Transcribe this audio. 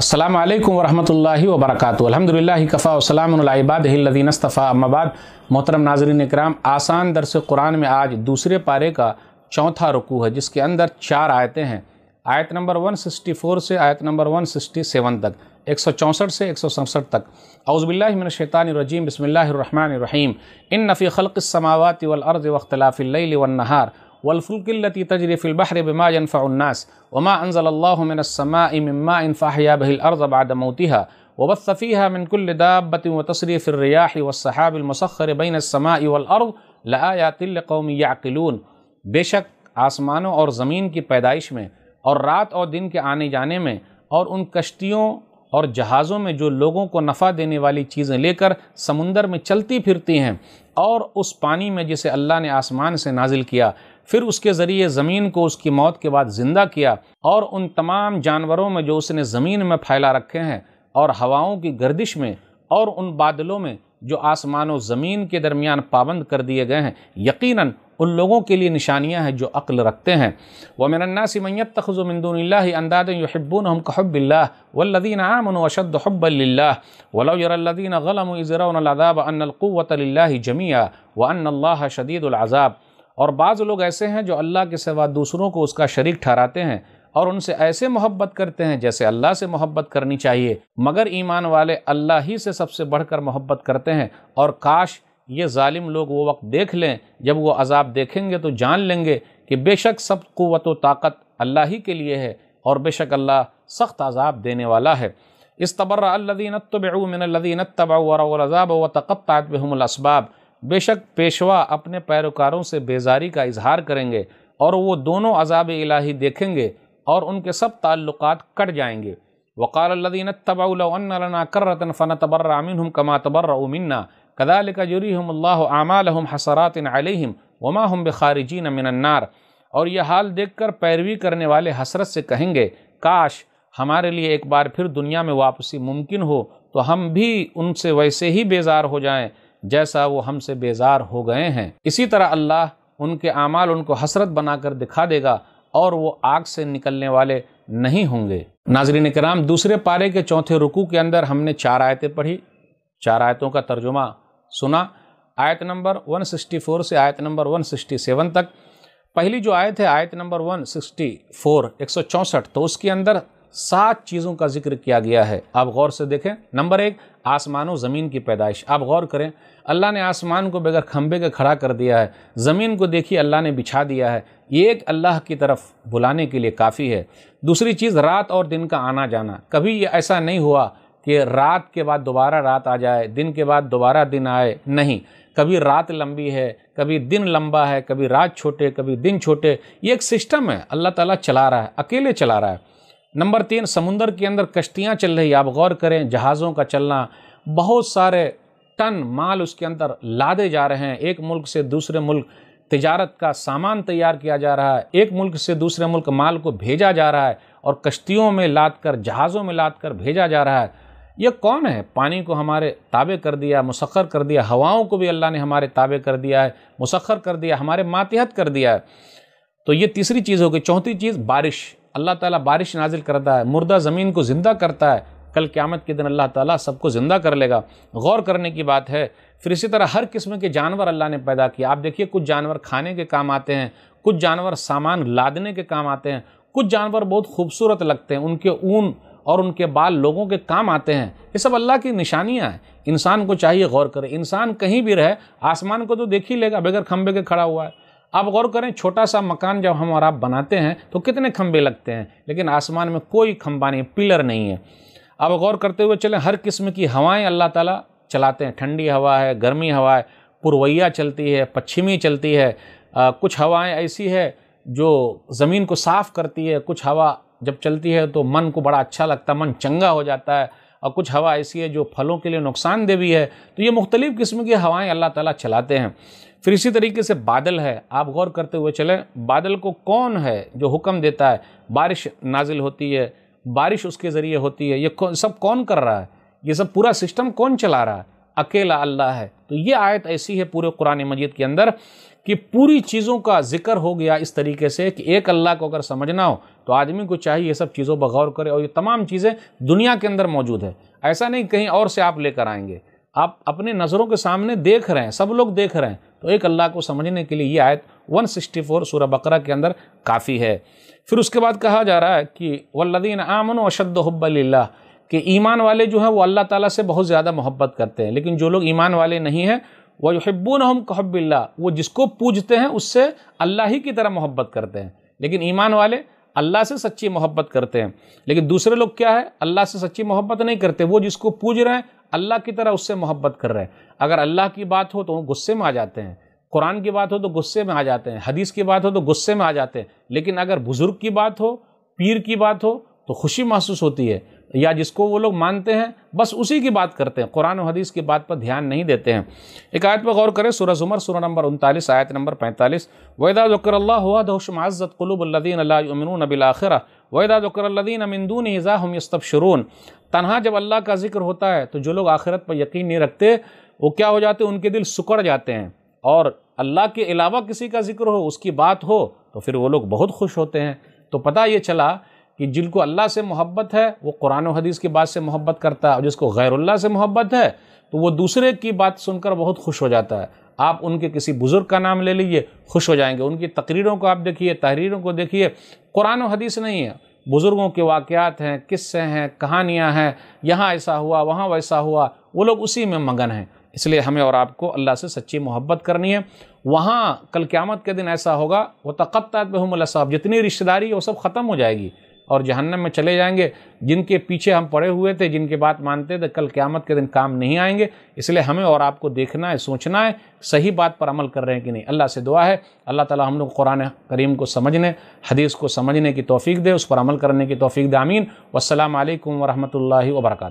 असलम वरहमल वबरक अलहमदिल्ला कफ़ा वसलामबादीनस्तफ़ा अम्माबाद मोहतरम नाजरीन कराम आसान दरस कुरान में आज दूसरे पारे का चौथा रुकू है जिसके अंदर चार आयतें हैं आयत नंबर वन सिक्सटी फ़ोर से आयत नंबर वन सिक्सटी सेवन तक एक सौ चौंसठ से एक सौ सड़सठ तक अउज़बिल्लिमिनशैतानरजीम बसमिल्लर रहीम इन नफ़ी ख़लक़ समावत वलअर्ज़ नहार वलफुल्किल्लती तजरफ़िलबहर बमा यनफ़ानास वमा अनज़ल्लासमा फ़ाहिया बहिलअर्ज़बादमोतिहा वबसफ़ीहा मिनकुल्लदाबत व तसरीफ़िररिया वसहाबिलमसखर बैनसमा वलअर्व लआयातिलकौम याकिलून बेशक आसमानों और ज़मीन की पैदाइश में और रात और दिन के आने जाने में और उन कश्तियों और जहाज़ों में जो लोगों को नफ़ा देने वाली चीज़ें लेकर समुंदर में चलती फिरती हैं और उस पानी में जिसे अल्लाह ने आसमान से नाजिल किया फिर उसके ज़रिए ज़मीन को उसकी मौत के बाद ज़िंदा किया और उन तमाम जानवरों में जो उसने ज़मीन में फैला रखे हैं और हवाओं की गर्दिश में और उन बादलों में जो आसमान और ज़मीन के दरमियान पाबंद कर दिए गए हैं यकीनन उन लोगों के लिए निशानियाँ हैं जो अक्ल रखते हैं व मन्ना मैत तखज़मिंदुल्ला अंदाद यहब्बून हम कहबिल्ला वल्लिन आमन अशद हब्बल्ला वलदीन गलम ज़रा अदाब जमिया व अन शदीदुलज़ाब और बाज़ लोग ऐसे हैं जो अल्लाह के सिवा दूसरों को उसका शरीक ठहराते हैं और उनसे ऐसे मोहब्बत करते हैं जैसे अल्लाह से मोहब्बत करनी चाहिए मगर ईमान वाले अल्लाह ही से सबसे बढ़कर मोहब्बत करते हैं और काश ये ालिम लोग वो वक्त देख लें जब वो अजाब देखेंगे तो जान लेंगे कि बेशक सब क़वत व ताकत अल्लाह ही के लिए है और बेशक अल्लाह सख्त अजाब देने वाला है इस तबर्रदीन तबीन अजाब व तक़ात बहमलसबाब बेशक पेशवा अपने पैरोकारों से बेजारी का इजहार करेंगे और वो दोनों अजाब इलाही देखेंगे और उनके सब ताल्लुक कट जाएंगे वक़ालदीन तबाउलना करतन फ़न तबर्रामिन हम कमा तबर्रमिना कदाल कजुरीमल्ला आमाल हसरात अलहम वमा हम बखारजी मिनन्नार और यह हाल देख कर पैरवी करने वाले हसरत से कहेंगे काश हमारे लिए एक बार फिर दुनिया में वापसी मुमकिन हो तो हम भी उनसे वैसे ही बेजार हो जाएं जैसा वो हमसे बेजार हो गए हैं इसी तरह अल्लाह उनके अमाल उनको हसरत बनाकर दिखा देगा और वो आग से निकलने वाले नहीं होंगे नाजरीन कराम दूसरे पारे के चौथे रुकू के अंदर हमने चार आयतें पढ़ी चार आयतों का तर्जुमा सुना आयत नंबर 164 से आयत नंबर 167 तक पहली जो आयत है आयत नंबर 164 164 तो उसके अंदर सात चीज़ों का जिक्र किया गया है आप गौर से देखें नंबर एक आसमान और ज़मीन की पैदाइश आप गौर करें अल्लाह ने आसमान को बगैर खम्भे के खड़ा कर दिया है ज़मीन को देखिए अल्लाह ने बिछा दिया है ये एक अल्लाह की तरफ बुलाने के लिए काफ़ी है दूसरी चीज़ रात और दिन का आना जाना कभी ये ऐसा नहीं हुआ कि रात के बाद दोबारा रात आ जाए दिन के बाद दोबारा दिन आए नहीं कभी रात लंबी है कभी दिन लंबा है कभी रात छोटे कभी दिन छोटे ये एक सिस्टम है अल्लाह ताला चला रहा है अकेले चला रहा है नंबर तीन समुंदर के अंदर कश्तियाँ चल रही आप गौर करें जहाज़ों का चलना बहुत सारे टन माल उसके अंदर लादे जा रहे हैं एक मुल्क से दूसरे मुल्क तजारत का सामान तैयार किया जा रहा है एक मुल्क से दूसरे मुल्क माल को भेजा जा रहा है और कश्तियों में लाद कर जहाज़ों में लाद कर भेजा जा रहा है यह कौन है पानी को हमारे ताबे कर दिया मुसखर कर दिया हवाओं को भी अल्लाह ने हमारे ताबे कर दिया है मुसखर कर दिया हमारे मातहत कर दिया है तो ये तीसरी चीज़ हो गई चौथी चीज़ बारिश अल्लाह ताला बारिश नाजिल करता है मुर्दा ज़मीन को ज़िंदा करता है कल क़्यामत के दिन अल्लाह ताला सबको ज़िंदा कर लेगा गौर करने की बात है फिर इसी तरह हर किस्म के जानवर अल्लाह ने पैदा किया आप देखिए कुछ जानवर खाने के काम आते हैं कुछ जानवर सामान लादने के काम आते हैं कुछ जानवर बहुत खूबसूरत लगते हैं उनके ऊन और उनके बाल लोगों के काम आते हैं ये सब अल्लाह की निशानियाँ हैं इंसान को चाहिए गौर करें इंसान कहीं भी रहे आसमान को तो देख ही लेगा बगैर खम्भे के खड़ा हुआ है आप गौर करें छोटा सा मकान जब हम और आप बनाते हैं तो कितने खंबे लगते हैं लेकिन आसमान में कोई खंबा नहीं पिलर नहीं है अब गौर करते हुए चलें हर किस्म की हवाएं अल्लाह ताला चलाते हैं ठंडी हवा है गर्मी हवा है पुरवैया चलती है पश्चिमी चलती है आ, कुछ हवाएं ऐसी है जो ज़मीन को साफ़ करती है कुछ हवा जब चलती है तो मन को बड़ा अच्छा लगता है मन चंगा हो जाता है और कुछ हवा ऐसी है जो फलों के लिए नुकसानदेह भी है तो ये मुख्तलिफ़ किस्म की हवाएं अल्लाह ताला चलाते हैं फिर इसी तरीके से बादल है आप गौर करते हुए चलें बादल को कौन है जो हुक्म देता है बारिश नाजिल होती है बारिश उसके ज़रिए होती है ये सब कौन कर रहा है ये सब पूरा सिस्टम कौन चला रहा है अकेला अल्लाह है तो ये आयत ऐसी है पूरे कुरान मजीद के अंदर कि पूरी चीज़ों का जिक्र हो गया इस तरीके से कि एक अल्लाह को अगर समझना हो तो आदमी को चाहिए ये सब चीज़ों पर गौर करे और ये तमाम चीज़ें दुनिया के अंदर मौजूद है ऐसा नहीं कहीं और से आप लेकर आएंगे आप अपने नज़रों के सामने देख रहे हैं सब लोग देख रहे हैं तो एक अल्लाह को समझने के लिए ये आयत 164 सिक्सटी सूरह बकरा के अंदर काफ़ी है फिर उसके बाद कहा जा रहा है कि वल्लदीन आमन अशद हब्बल्ला कि ईमान वाले जो हैं वो अल्लाह ताला से बहुत ज़्यादा मोहब्बत करते हैं लेकिन जो लोग ईमान वाले नहीं हैं वह हिब्बू हम कहबिल्ला वो जिसको पूजते हैं उससे अल्लाह ही की तरह मोहब्बत करते हैं लेकिन ईमान वाले अल्लाह से सच्ची मोहब्बत करते हैं लेकिन दूसरे लोग क्या है अल्लाह से सच्ची मोहब्बत नहीं करते वो जिसको पूज रहे हैं अल्लाह की तरह उससे मोहब्बत कर रहे हैं अगर अल्लाह की बात हो तो वो गुस्से में आ जाते हैं कुरान की बात हो तो गुस्से में आ जाते हैं हदीस की बात हो तो गुस्से में आ जाते हैं लेकिन अगर बुज़ुर्ग की बात हो पीर की बात हो तो खुशी महसूस होती है या जिसको वो लोग मानते हैं बस उसी की बात करते हैं कुरान और हदीस की बात पर ध्यान नहीं देते हैं एक आयत पर गौर करें सूरह जुमर सूरह नंबर उनतालीस आयत नंबर पैंतालीस वैदा जक्रल्ला हुआ दहशमाज़त कलूबल्लिन अमिन आखिर वैदा जक्रल्लिन अमिंदून हिज़ा हम यस्तब शरून तनहा जब अल्लाह का जिक्र होता है तो जो लोग आखिरत पर यकीन नहीं रखते वो क्या हो जाते उनके दिल सुकड़ जाते हैं और अल्लाह के अलावा किसी का जिक्र हो उसकी बात हो तो फिर वो लोग बहुत खुश होते हैं तो पता ये चला कि जिनको अल्लाह से मोहब्बत है वो कुरान हदीस की बात से मोहब्बत करता है और जिसको गैरुल्ला से मोहब्बत है तो वो दूसरे की बात सुनकर बहुत खुश हो जाता है आप उनके किसी बुज़ुर्ग का नाम ले लीजिए खुश हो जाएंगे उनकी तकरीरों को आप देखिए तहरीरों को देखिए कुरान हदीस नहीं है बुज़ुर्गों के वाक़ात हैं किस्से हैं कहानियाँ हैं यहाँ ऐसा हुआ वहाँ वैसा हुआ वो लोग उसी में मगन हैं इसलिए हमें और आपको अल्लाह से सच्ची मोहब्बत करनी है वहाँ कल क़्यामत के दिन ऐसा होगा वो तकत्त बहुमल साहब जितनी रिश्तेदारी वो सब ख़त्म हो जाएगी और जहन्नम में चले जाएंगे जिनके पीछे हम पड़े हुए थे जिनके बात मानते थे कल क़्यामत के दिन काम नहीं आएंगे इसलिए हमें और आपको देखना है सोचना है सही बात पर अमल कर रहे हैं कि नहीं अल्लाह से दुआ है अल्लाह ताला हम लोग कुरान करीम को समझने हदीस को समझने की तोफ़ी दे उस पर अमल करने की तोफ़ी दे आमीन वालकम वरहमल वर्का